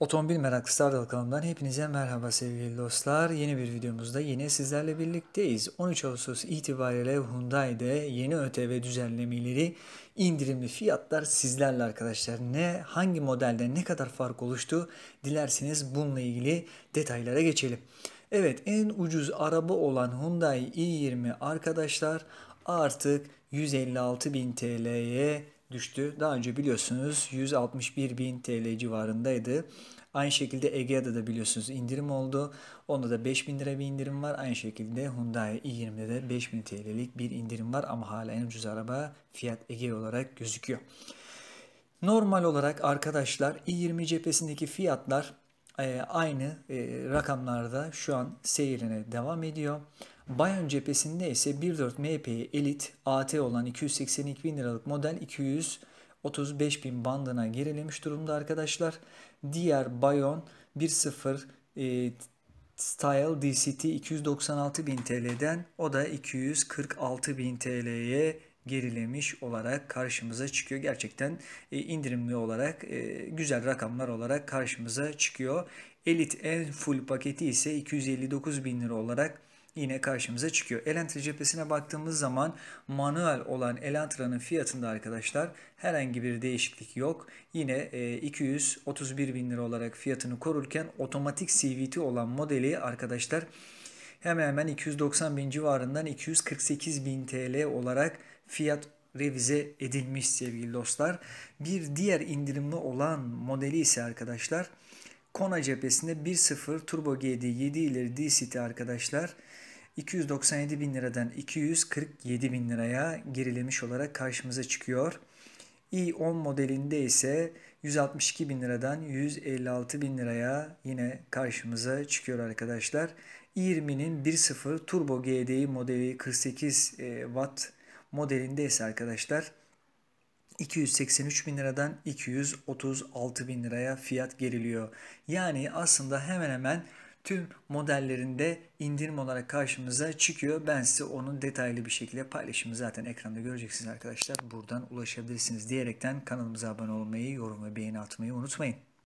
Otomobil Meraklısı Ardal kanalından hepinize merhaba sevgili dostlar. Yeni bir videomuzda yine sizlerle birlikteyiz. 13 Ağustos itibariyle Hyundai'de yeni ÖTV düzenlemeleri indirimli fiyatlar sizlerle arkadaşlar. Ne hangi modelde ne kadar fark oluştu dilerseniz bununla ilgili detaylara geçelim. Evet en ucuz araba olan Hyundai i20 arkadaşlar artık 156.000 TL'ye düştü. Daha önce biliyorsunuz 161 bin TL civarındaydı. Aynı şekilde Egea'da da biliyorsunuz indirim oldu. Onda da 5000 lira bir indirim var. Aynı şekilde Hyundai i20'de de 5000 TL'lik bir indirim var ama hala en ucuz araba fiyat Egea olarak gözüküyor. Normal olarak arkadaşlar i20 cephesindeki fiyatlar aynı rakamlarda şu an seyirine devam ediyor. Bayern cephesinde ise 1.4 MP'ye elit AT olan 282 bin liralık model 235 bin bandına gerilemiş durumda arkadaşlar. Diğer Bayon 1.0 e, Style DCT 296 bin TL'den o da 246 bin TL'ye gerilemiş olarak karşımıza çıkıyor. Gerçekten e, indirimli olarak e, güzel rakamlar olarak karşımıza çıkıyor. Elite en full paketi ise 259 bin lira olarak yine karşımıza çıkıyor. Elantra cephesine baktığımız zaman manuel olan Elantra'nın fiyatında arkadaşlar herhangi bir değişiklik yok. Yine 231 e, bin lira olarak fiyatını korurken otomatik CVT olan modeli arkadaşlar hemen hemen 290 bin civarından 248 bin TL olarak fiyat revize edilmiş sevgili dostlar. Bir diğer indirimli olan modeli ise arkadaşlar Kona cephesinde 1.0 Turbo GD 7 ileri D-City arkadaşlar 297 bin liradan 247 bin liraya gerilemiş olarak karşımıza çıkıyor. i10 modelinde ise 162 bin liradan 156 bin liraya yine karşımıza çıkıyor arkadaşlar. i20'nin 1.0 Turbo GDI modeli 48 e, Watt modelinde ise arkadaşlar 283 bin liradan 236 bin liraya fiyat geriliyor. Yani aslında hemen hemen tüm modellerinde indirim olarak karşımıza çıkıyor. Ben size onun detaylı bir şekilde paylaşımı zaten ekranda göreceksiniz arkadaşlar. Buradan ulaşabilirsiniz diyerekten kanalımıza abone olmayı, yorum ve beğeni atmayı unutmayın.